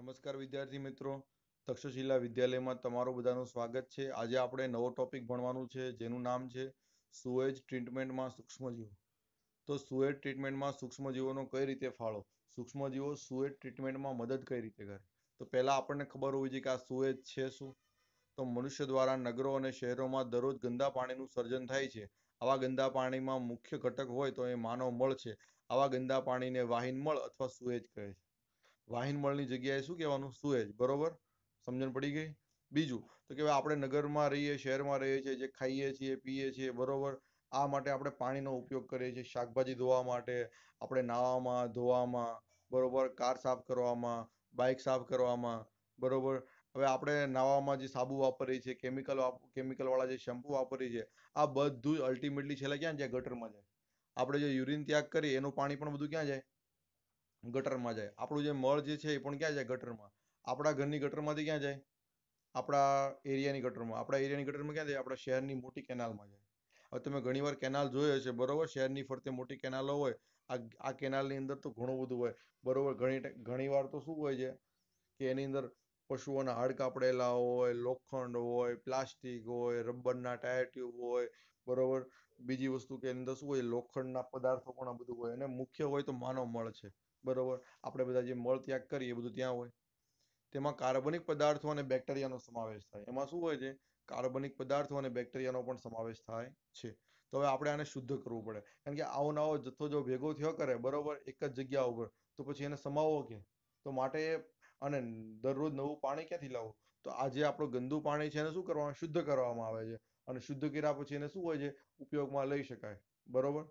નમસ્કાર વિદ્યાર્થી મિત્રો તક્ષશિલા વિદ્યાલયમાં તમારું બધાનું સ્વાગત છે આજે આપણે નવો ટોપિક ભણવાનું છે જેનું નામ છે સુએજ ટ્રીટમેન્ટમાં સૂક્ષ્મજીવો તો સુએજ ટ્રીટમેન્ટમાં સૂક્ષ્મજીવોનો કઈ રીતે ફાળો સૂક્ષ્મજીવો સુએજ ટ્રીટમેન્ટમાં મદદ કઈ રીતે કરે તો પહેલાં આપણને ખબર હોવી જોઈએ કે આ સુએજ છે શું તો મનુષ્ય દ્વારા નગરો અને શહેરોમાં દરરોજ ગંદા પાણીનું સર્જન થાય છે આવા ગંદા પાણીમાં મુખ્ય ઘટક હોય તો એ માનવ મળ છે આવા ગંદા પાણીને વાહિન મળ અથવા સુએજ કહે છે વાહિન વાહિનબળની જગ્યાએ શું કહેવાનું સુએજ બરોબર સમજણ પડી ગઈ બીજું તો કે આપણે નગરમાં રહીએ શહેરમાં રહીએ છીએ જે ખાઈએ છીએ પીએ છીએ બરોબર આ માટે આપણે પાણીનો ઉપયોગ કરીએ છીએ શાકભાજી ધોવા માટે આપણે નાવામાં ધોવામાં બરોબર કાર સાફ કરવામાં બાઇક સાફ કરવામાં બરોબર હવે આપણે નાવામાં જે સાબુ વાપરીએ છીએ કેમિકલ કેમિકલવાળા જે શેમ્પુ વાપરીએ છીએ આ બધું અલ્ટિમેટલી છેલ્લે ક્યાં જાય ગટરમાં જાય આપણે જે યુરિન ત્યાગ કરીએ એનું પાણી પણ બધું ક્યાં જાય ગટરમાં જાય આપણું જે મળ જે છે એ પણ ક્યાં જાય ગટરમાં આપણા ઘરની ગટરમાંથી ક્યાં જાય આપણા એરિયાની ગટરમાં આપણા એરિયાની ગટરમાં ક્યાં જાય આપણા શહેરની મોટી કેનાલમાં જાય હવે તમે ઘણીવાર કેનાલ જોઈ હશે બરોબર શહેરની ફરતે મોટી કેનાલો હોય આ કેનાલની અંદર તો ઘણું બધું હોય બરોબર ઘણી ઘણીવાર તો શું હોય છે કે એની અંદર પશુઓના હાડ કાપડેલા હોય લોખંડ હોય પ્લાસ્ટિક હોય રબરના ટાયર ટ્યુબ હોય બરોબર બીજી વસ્તુ કે એની અંદર શું હોય લોખંડના પદાર્થો પણ આ બધું હોય અને મુખ્ય હોય તો માનવ મળ છે બરોબર આપણે બધા જે મળ ત્યાગ કરીએ એ બધું ત્યાં હોય તેમાં કાર્બનિક પદાર્થો અને બેક્ટેરિયાનો સમાવેશ થાય એમાં શું હોય છે કાર્બનિક પદાર્થો અને બેક્ટેરિયાનો પણ સમાવેશ થાય છે તો હવે આપણે આને શુદ્ધ કરવું પડે કારણ કે આવો નવો જથ્થો જો ભેગો થયો કરે બરોબર એક જ જગ્યા ઉપર તો પછી એને સમાવો કે તો માટે અને દરરોજ નવું પાણી ક્યાંથી લાવવું તો આજે આપણું ગંદુ પાણી છે એને શું કરવામાં શુદ્ધ કરવામાં આવે છે અને શુદ્ધ કર્યા પછી એને શું હોય છે ઉપયોગમાં લઈ શકાય બરોબર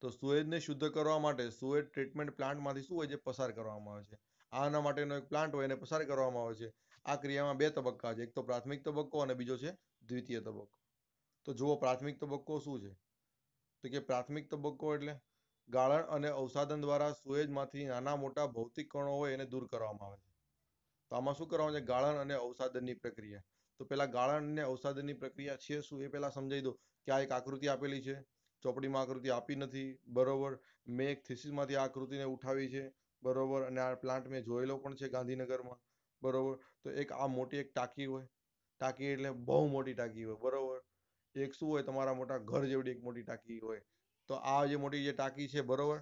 તો સુએજને શુદ્ધ કરવા માટે સુએજ ટ્રીટમેન્ટ પ્લાન્ટમાંથી શું હોય છે પસાર કરવામાં આવે છે આના માટેનો એક પ્લાન્ટ હોય એને પસાર કરવામાં આવે છે આ ક્રિયામાં બે તબક્કા છે એક તો પ્રાથમિક તબક્કો અને બીજો છે દ્વિતીય તબક્કો તો જુઓ પ્રાથમિક તબક્કો શું છે તો કે પ્રાથમિક તબક્કો એટલે ગાળણ અને અવસાધન દ્વારા સુએજમાંથી નાના મોટા ભૌતિક કણો હોય એને દૂર કરવામાં આવે છે તો આમાં શું કરવાનું છે ગાળણ અને અવસાધનની પ્રક્રિયા તો પહેલાં ગાળણ અને અવસાધનની પ્રક્રિયા છે શું એ પહેલાં સમજાવી દો કે આ એક આકૃતિ આપેલી છે ચોપડીમાં આકૃતિ આપી નથી બરોબર મેં એક થિસીસમાંથી આ આકૃતિને ઉઠાવી છે બરોબર અને આ પ્લાન્ટ મેં જોયેલો પણ છે ગાંધીનગરમાં બરોબર તો એક આ મોટી એક ટાંકી હોય ટાંકી એટલે બહુ મોટી ટાંકી હોય બરોબર એક શું હોય તમારા મોટા ઘર જેવડી એક મોટી ટાંકી હોય તો આ જે મોટી જે ટાંકી છે બરોબર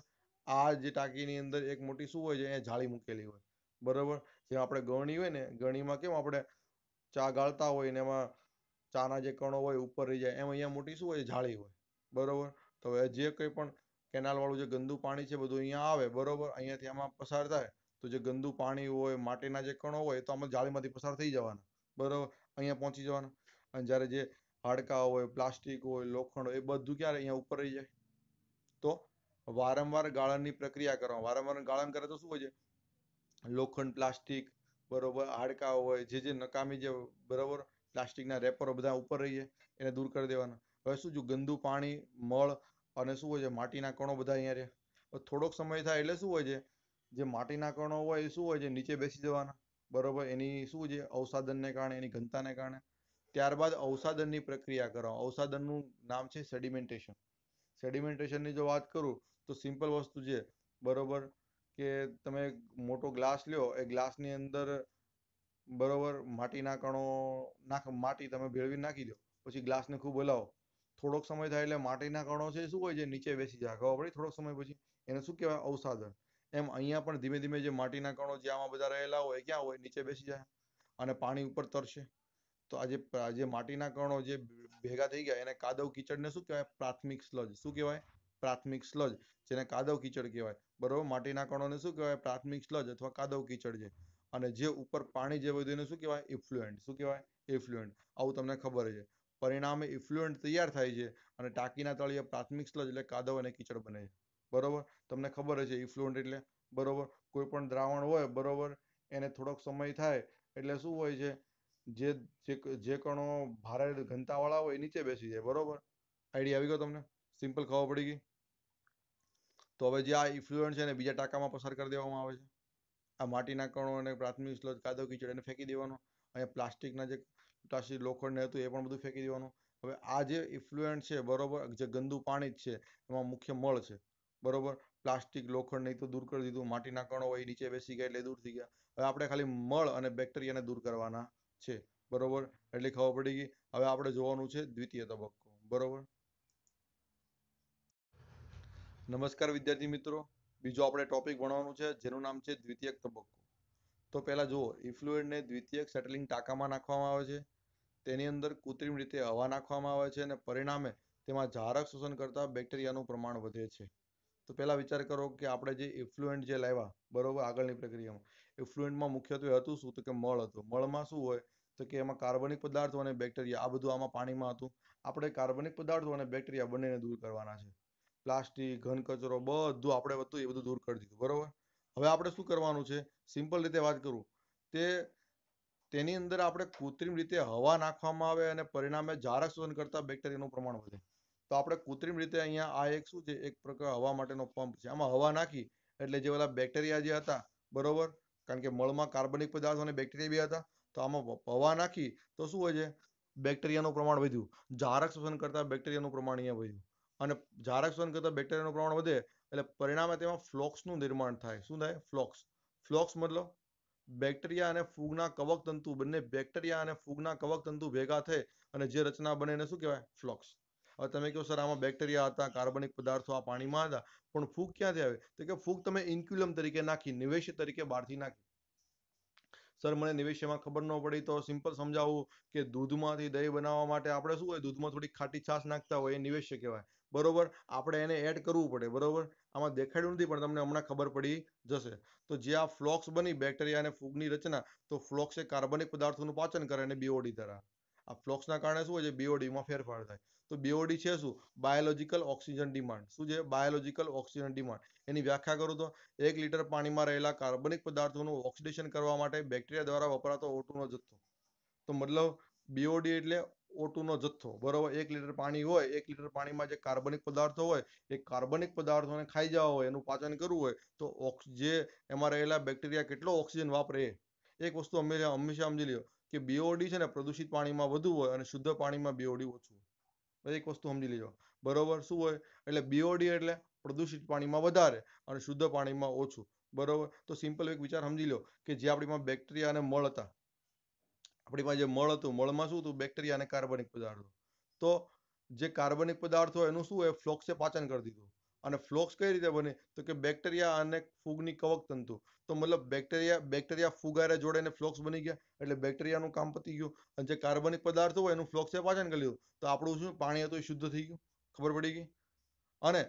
આ જે ટાંકીની અંદર એક મોટી શું હોય છે અહીંયા જાળી મૂકેલી હોય બરોબર જે આપણે ગણી હોય ને ગણીમાં કેમ આપણે ચા ગાળતા હોય ને એમાં ચાના જે કણો હોય ઉપર રહી જાય એમ અહીંયા મોટી શું હોય જાળી હોય બરાબર તો હવે જે કંઈ પણ કેનાલવાળું જે ગંદુ પાણી છે બધું અહીંયા આવે બરાબર અહીંયાથી આમાં પસાર થાય તો જે ગંદુ પાણી હોય માટીના જે કણો હોય તો આમાં જાળીમાંથી પસાર થઈ જવાના બરાબર અહીંયા પહોંચી જવાના અને જ્યારે જે હાડકા હોય પ્લાસ્ટિક હોય લોખંડ એ બધું ક્યારે અહીંયા ઉપર રહી જાય તો વારંવાર ગાળણની પ્રક્રિયા કરવા વારંવાર ગાળણ કરે તો શું હોય છે લોખંડ પ્લાસ્ટિક બરોબર હાડકા હોય જે જે નકામી જે બરોબર પ્લાસ્ટિકના રેપરો બધા ઉપર રહીએ એને દૂર કરી દેવાના હવે શું જો ગંદુ પાણી મળ અને શું હોય છે માટીના કણો બધા અહીંયા રહે થોડોક સમય થાય એટલે શું હોય છે જે માટીના કણો હોય એ શું હોય છે નીચે બેસી જવાના બરોબર એની શું છે અવસાદનને કારણે એની ઘનતાને કારણે ત્યારબાદ અવસાદનની પ્રક્રિયા કરો અવસાદનનું નામ છે સેડિમેન્ટેશન સેડિમેન્ટેશનની જો વાત કરું તો સિમ્પલ વસ્તુ છે બરોબર કે તમે મોટો ગ્લાસ લ્યો એ ગ્લાસની અંદર બરોબર માટીના કણો નાખ માટી તમે ભેળવી નાખી દો પછી ગ્લાસને ખૂબ હલાવો થોડોક સમય થાય એટલે માટીના કણો છે શું હોય છે નીચે બેસી જાય ખબર પડી થોડોક સમય પછી એને શું કહેવાય અવસાધન એમ અહીંયા પણ ધીમે ધીમે જે માટીના કણો જે આમાં બધા રહેલા હોય ક્યાં હોય નીચે બેસી જાય અને પાણી ઉપર તરશે તો આજે જે માટીના કણો જે ભેગા થઈ ગયા એને કાદવ કીચડને શું કહેવાય પ્રાથમિક સ્લજ શું કહેવાય પ્રાથમિક સ્લજ જેને કાદવ કીચડ કહેવાય બરોબર માટીના કણોને શું કહેવાય પ્રાથમિક સ્લજ અથવા કાદવ કીચડ છે અને જે ઉપર પાણી જે વધ્યું એને શું કહેવાય ઇફ્લુએન્ટ શું કહેવાય ઇફ્લુએન્ટ આવું તમને ખબર છે પરિણામે ઇફ્લુઅન્ટ તૈયાર થાય છે અને ટાંકીના તળિયે પ્રાથમિક સ્લજ એટલે કાદવ અને કીચડ બને છે બરોબર તમને ખબર છે ઇફ્લુઅન્ટ એટલે બરોબર કોઈ પણ દ્રાવણ હોય બરોબર એને થોડોક સમય થાય એટલે શું હોય છે જે જે કણો ભારે ઘનતાવાળા હોય એ નીચે બેસી જાય બરોબર આઈડિયા આવી ગયો તમને સિમ્પલ ખબર પડી ગઈ તો હવે જે આ ઇફ્લુઅન્ટ છે એને બીજા ટાંકામાં પસાર કરી દેવામાં આવે છે આ માટીના કણો અને પ્રાથમિક સ્લોજ કાદવ કીચડ એને ફેંકી દેવાનો અહીંયા પ્લાસ્ટિકના જે તાસી લોખંડ હતું એ પણ બધું ફેંકી દેવાનું હવે આ જે ઇફ્લુએન્ટ છે બરોબર જે ગંદુ પાણી જ છે એમાં મુખ્ય મળ છે બરોબર પ્લાસ્ટિક લોખંડ નહીં તો દૂર કરી દીધું માટીના કણો હોય નીચે બેસી ગયા એટલે દૂર થઈ ગયા હવે આપણે ખાલી મળ અને બેક્ટેરિયાને દૂર કરવાના છે બરોબર એટલે ખબર પડી ગઈ હવે આપણે જોવાનું છે દ્વિતીય તબક્કો બરોબર નમસ્કાર વિદ્યાર્થી મિત્રો બીજો આપણે ટોપિક ભણવાનું છે જેનું નામ છે દ્વિતીયક તબક્કો તો પહેલાં જુઓ ઇફ્લુએન્ટને દ્વિતીયક સેટલિંગ ટાંકામાં નાખવામાં આવે છે તેની અંદર કૃત્રિમ રીતે હવા નાખવામાં આવે છે અને પરિણામે તેમાં જારક શોષણ કરતાં બેક્ટેરિયાનું પ્રમાણ વધે છે તો પહેલાં વિચાર કરો કે આપણે જે ઇફ્લુએન્ટ જે લાવ્યા બરોબર આગળની પ્રક્રિયામાં ઇફ્લુએન્ટમાં મુખ્યત્વે હતું શું તો કે મળ હતું મળમાં શું હોય તો કે એમાં કાર્બનિક પદાર્થો અને બેક્ટેરિયા આ બધું આમાં પાણીમાં હતું આપણે કાર્બનિક પદાર્થો અને બેક્ટેરિયા બંનેને દૂર કરવાના છે પ્લાસ્ટિક ઘન કચરો બધું આપણે બધું એ બધું દૂર કરી દીધું બરોબર હવે આપણે શું કરવાનું છે સિમ્પલ રીતે વાત કરું તે તેની અંદર આપણે કૃત્રિમ રીતે હવા નાખવામાં આવે અને પરિણામે જારક શોધન કરતા બેક્ટેરિયાનું પ્રમાણ વધે તો આપણે કૃત્રિમ રીતે અહીંયા આ એક શું છે એક પ્રકાર હવા માટેનો પંપ છે આમાં હવા નાખી એટલે જે પેલા બેક્ટેરિયા જે હતા બરોબર કારણ કે મળમાં કાર્બનિક પદાર્થો અને બેક્ટેરિયા બી હતા તો આમાં હવા નાખી તો શું હોય છે બેક્ટેરિયાનું પ્રમાણ વધ્યું જારક શોષણ કરતા બેક્ટેરિયાનું પ્રમાણ અહીંયા વધ્યું અને જારક શોષણ કરતા બેક્ટેરિયાનું પ્રમાણ વધે એટલે પરિણામે તેમાં ફ્લોક્સનું નિર્માણ થાય શું થાય ફ્લોક્સ ફ્લોક્સ મતલબ બેક્ટેરિયા અને ફૂગના કવક તંતુ બંને બેક્ટેરિયા અને ફૂગના કવક તંતુ ભેગા થાય અને જે રચના બને એને શું કહેવાય ફ્લોક્સ હવે તમે કહો સર આમાં બેક્ટેરિયા હતા કાર્બનિક પદાર્થો આ પાણીમાં હતા પણ ફૂગ ક્યાંથી આવે તો કે ફૂગ તમે ઇન્ક્યુલમ તરીકે નાખી નિવેશ તરીકે બહારથી નાખી સર મને નિવેશ્યમાં ખબર ન પડી તો સિમ્પલ સમજાવું કે દૂધમાંથી દહીં બનાવવા માટે આપણે શું હોય દૂધમાં થોડી ખાટી છાશ નાખતા હોય એ નિવેશ્ય કહેવાય બરોબર આપણે એને એડ કરવું પડે બરોબર આમાં દેખાડ્યું નથી પણ તમને હમણાં ખબર પડી જશે તો જે આ ફ્લોક્સ બની બેક્ટેરિયા અને ફૂગની રચના તો ફ્લોક્સ એ કાર્બનિક પદાર્થોનું પાચન કરે અને બીઓડી દ્વારા આ ફ્લોક્સના કારણે શું હોય છે બીઓડીમાં ફેરફાર થાય તો બીઓડી છે શું બાયોલોજિકલ ઓક્સિજન ડિમાન્ડ શું છે બાયોલોજિકલ ઓક્સિજન ડિમાન્ડ એની વ્યાખ્યા કરું તો એક લીટર પાણીમાં રહેલા કાર્બનિક પદાર્થોનું ઓક્સિડેશન કરવા માટે બેક્ટેરિયા દ્વારા વપરાતો ઓટુનો જથ્થો તો મતલબ બીઓડી એટલે ઓટુનો જથ્થો બરોબર એક લીટર પાણી હોય એક લીટર પાણીમાં જે કાર્બનિક પદાર્થો હોય એ કાર્બનિક પદાર્થોને ખાઈ જવા હોય એનું પાચન કરવું હોય તો જે એમાં રહેલા બેક્ટેરિયા કેટલો ઓક્સિજન વાપરે એક વસ્તુ હંમેશા હંમેશા સમજી લ્યો કે બીઓડી છે ને પ્રદૂષિત પાણીમાં વધુ હોય અને શુદ્ધ પાણીમાં બીઓડી ઓછું હોય એક વસ્તુ સમજી લેજો બરોબર શું હોય એટલે બીઓડી એટલે પ્રદૂષિત પાણીમાં વધારે અને શુદ્ધ પાણીમાં ઓછું બરોબર તો સિમ્પલ એક વિચાર સમજી લો કે જે આપણીમાં બેક્ટેરિયા અને મળ હતા આપણીમાં જે મળ હતું મળમાં શું હતું બેક્ટેરિયા અને કાર્બનિક પદાર્થો તો જે કાર્બનિક પદાર્થો એનું શું એ ફ્લોક્સે પાચન કરી દીધું અને ફ્લોક્સ કઈ રીતે બને તો કે બેક્ટેરિયા અને ફૂગની કવક તંતુ તો મતલબ બેક્ટેરિયા બેક્ટેરિયા ફૂગારે જોડાઈને ફ્લોક્સ બની ગયા એટલે બેક્ટેરિયાનું કામ પતી ગયું અને જે કાર્બનિક પદાર્થો હોય એનું ફ્લોક્સે પાચન કરી લીધું તો આપણું શું પાણી હતું એ શુદ્ધ થઈ ગયું ખબર પડી ગઈ અને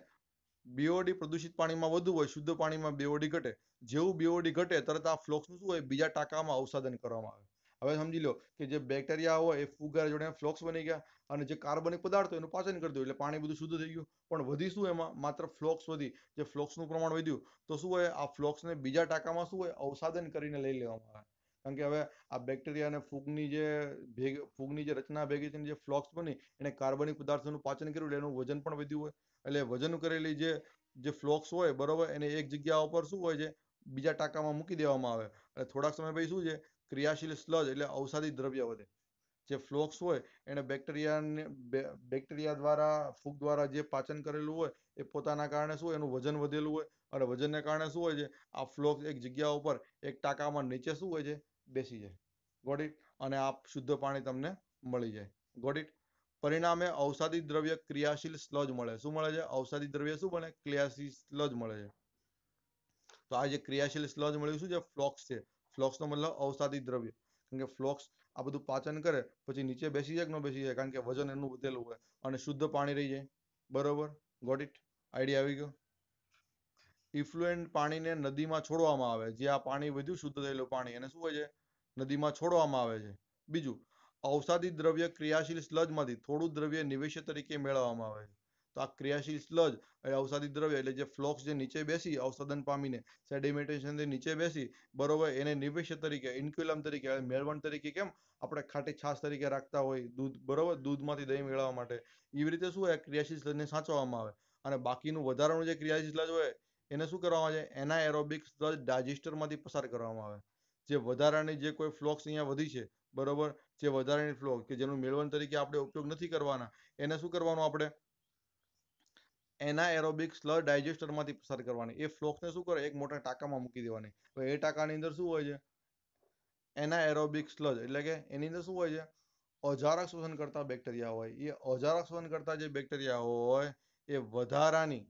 બીઓડી પ્રદૂષિત પાણીમાં વધુ હોય શુદ્ધ પાણીમાં બીઓડી ઘટે જેવું બીઓડી ઘટે તરત આ ફ્લોક્સનું શું હોય બીજા ટાંકામાં અવસાદન કરવામાં આવે હવે સમજી લો કે જે બેક્ટેરિયા હોય એ ફુગા જોડે ફ્લોક્સ બની ગયા અને જે કાર્બનિક પદાર્થો એનું પાચન કરી દો એટલે પાણી બધું શુદ્ધ થઈ ગયું પણ વધી શું એમાં માત્ર ફ્લોક્સ વધી જે ફ્લોક્સનું પ્રમાણ વધ્યું તો શું હોય આ ફ્લોક્સને બીજા ટાંકામાં શું હોય અવસાધન કરીને લઈ લેવામાં આવે કારણ કે હવે આ બેક્ટેરિયા અને ફૂગની જે ભેગ ફૂગની જે રચના ભેગી થઈને જે ફ્લોક્સ બની એને કાર્બનિક પદાર્થોનું પાચન કર્યું એટલે એનું વજન પણ વધ્યું હોય એટલે વજન કરેલી જે જે ફ્લોક્સ હોય બરોબર એને એક જગ્યા ઉપર શું હોય છે બીજા ટાંકામાં મૂકી દેવામાં આવે અને થોડાક સમય પછી શું છે ક્રિયાશીલ સ્લજ એટલે અવસાદી દ્રવ્ય વધે જે ફ્લોક્સ હોય એને બેક્ટેરિયાને બેક્ટેરિયા દ્વારા ફૂગ દ્વારા જે પાચન કરેલું હોય એ પોતાના કારણે શું એનું વજન વધેલું હોય અને વજનને કારણે શું હોય છે આ ફ્લોક્સ એક જગ્યા ઉપર એક ટાંકામાં નીચે શું હોય છે બેસી જાય ગોટ ઇટ અને આ શુદ્ધ પાણી તમને મળી જાય ગોટ ઇટ પરિણામે અવસાદી દ્રવ્ય ક્રિયાશીલ સ્લજ મળે શું મળે છે અવસાદી દ્રવ્ય શું બને ક્રિયાશીલ સ્લજ મળે છે તો આ જે ક્રિયાશીલ સ્લજ મળ્યું શું છે ફ્લોક્સ છે ફ્લોક્સનો મતલબ અવસાદી દ્રવ્ય કેમ કે ફ્લોક્સ આ બધું પાચન કરે પછી નીચે બેસી જાય કે ન બેસી જાય કારણ કે વજન એનું વધેલું હોય અને શુદ્ધ પાણી રહી જાય બરોબર ગોટ ઇટ આઈડિયા આવી ગયો ઇફ્લુએન્ટ પાણીને નદીમાં છોડવામાં આવે જે આ પાણી વધ્યું શુદ્ધ થયેલું પાણી એને શું હોય છે નદીમાં છોડવામાં આવે છે બીજું અવસાદી દ્રવ્ય ક્રિયાશીલ સ્લજમાંથી થોડું દ્રવ્ય નિવેશ્ય તરીકે મેળવવામાં આવે છે તો આ ક્રિયાશીલ સ્લજ એ ઔષધિ દ્રવ્ય એટલે જે ફ્લોક્સ જે નીચે બેસી અવસાદન પામીને સેડિમેટેશનથી નીચે બેસી બરોબર એને નિવેશ્ય તરીકે ઇન્ક્યુલમ તરીકે મેળવણ તરીકે કેમ આપણે ખાટી છાશ તરીકે રાખતા હોય દૂધ બરોબર દૂધમાંથી દહીં મેળવવા માટે એવી રીતે શું હોય ક્રિયાશીલ સ્લજને સાચવવામાં આવે અને બાકીનું વધારાનું જે ક્રિયાશીલ સ્લજ હોય એને શું કરવામાં આવે એના એરોબિક સ્લજ ડાયજેસ્ટરમાંથી પસાર કરવામાં આવે જે વધારાની જે કોઈ ફ્લોક્સ અહીંયા વધી છે બરોબર જે વધારાની ફ્લોક કે જેનું મેળવણ તરીકે આપણે ઉપયોગ નથી કરવાના એને શું કરવાનું આપણે એનાએરોબિક સ્લર ડાયજેસ્ટરમાંથી પસાર કરવાની એ ફ્લોક્સને શું કરે એક મોટા ટાંકામાં મૂકી દેવાની તો એ ટાંકાની અંદર શું હોય છે એનાએરોબિક સ્લજ એટલે કે એની અંદર શું હોય છે અજારક શ્વસન કરતા બેક્ટેરિયા હોય એ અજારક શ્વસન કરતા જે બેક્ટેરિયા હોય એ વધારાની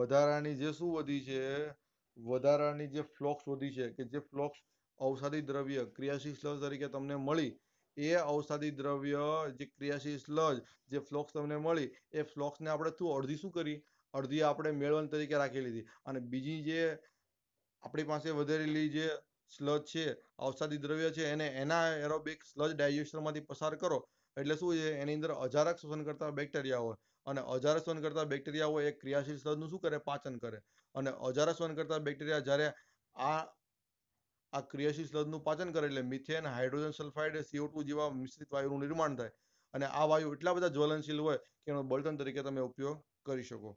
વધારાની જે શું વધી છે વધારાની જે ફ્લોક્સ વધી છે કે જે ફ્લોક્સ ઔષધિ દ્રવ્ય ક્રિયાશીલ સ્લજ તરીકે તમને મળી એ ઔષધિ દ્રવ્ય જે ક્રિયાશીલ સ્લજ જે ફ્લોક્સ તમને મળી એ ફ્લોક્સને આપણે શું અડધી શું કરી અડધી આપણે મેળવણ તરીકે રાખી લીધી અને બીજી જે આપણી પાસે વધારેલી જે સ્લજ છે અવસાદી દ્રવ્ય છે એને એના એરોબિક સ્લજ ડાયજેસ્ટરમાંથી પસાર કરો એટલે શું છે એની અંદર અજારક શોષણ કરતા બેક્ટેરિયા હોય અને અજારક શ્વસન કરતા બેક્ટેરિયા હોય એ ક્રિયાશીલ સ્તરનું શું કરે પાચન કરે અને અજારક શ્વસન કરતા બેક્ટેરિયા જ્યારે આ આ ક્રિયાશીલ સ્તરનું પાચન કરે એટલે methane hydrogen sulphide CO two જેવા મિશ્રિત વાયુનું નિર્માણ થાય અને આ વાયુ એટલા બધા જ્વલનશીલ હોય કે એનો બળતણ તરીકે તમે ઉપયોગ કરી શકો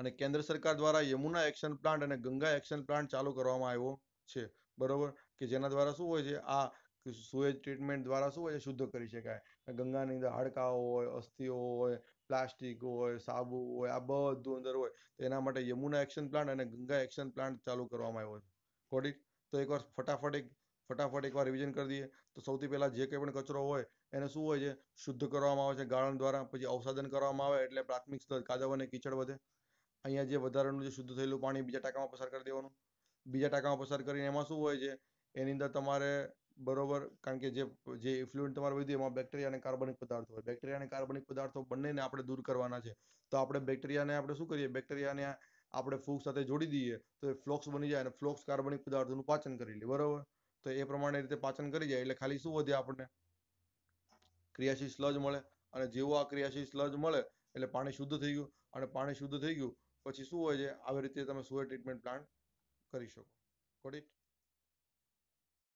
અને કેન્દ્ર સરકાર દ્વારા યમુના એક્શન પ્લાન્ટ અને ગંગા એક્શન પ્લાન્ટ ચાલુ કરવામાં આવ્યો છે બરોબર કે જેના દ્વારા શું હોય છે આ સુએજ ટ્રીટમેન્ટ દ્વારા શું હોય છે શુદ્ધ કરી શકાય ગંગાની અંદર હાડકાઓ હોય અસ્થિઓ હોય પ્લાસ્ટિક હોય સાબુ હોય આ બધું અંદર હોય તો એના માટે યમુના એક્શન પ્લાન્ટ અને ગંગા એક્શન પ્લાન્ટ ચાલુ કરવામાં આવ્યો છે કોડી તો એકવાર ફટાફટ એક ફટાફટ એકવાર રિવિઝન કરી દઈએ તો સૌથી પહેલાં જે કંઈ પણ કચરો હોય એને શું હોય છે શુદ્ધ કરવામાં આવે છે ગાળણ દ્વારા પછી અવસાધન કરવામાં આવે એટલે પ્રાથમિક સ્તર કાદવ અને કીચડ વધે અહીંયા જે વધારાનું જે શુદ્ધ થયેલું પાણી બીજા ટાંકામાં પસાર કરી દેવાનું બીજા ટાંકામાં પસાર કરીને એમાં શું હોય છે એની અંદર તમારે બરોબર કારણ કે જે જે ઇફ્લુએન્ટ તમારે વધ્યું એમાં બેક્ટેરિયા અને કાર્બનિક પદાર્થો હોય બેક્ટેરિયા અને કાર્બનિક પદાર્થો બંનેને આપણે દૂર કરવાના છે તો આપણે બેક્ટેરિયાને આપણે શું કરીએ બેક્ટેરિયાને આપણે ફૂગ સાથે જોડી દઈએ તો એ ફ્લોક્સ બની જાય અને ફ્લોક્સ કાર્બનિક પદાર્થોનું પાચન કરી લે બરોબર તો એ પ્રમાણે રીતે પાચન કરી જાય એટલે ખાલી શું વધે આપણને ક્રિયાશીલ સ્લજ મળે અને જેવું આ ક્રિયાશીલ સ્લજ મળે એટલે પાણી શુદ્ધ થઈ ગયું અને પાણી શુદ્ધ થઈ ગયું પછી શું હોય છે આવી રીતે તમે સોય ટ્રીટમેન્ટ પ્લાન્ટ કરી શકો ગોટ ઇટ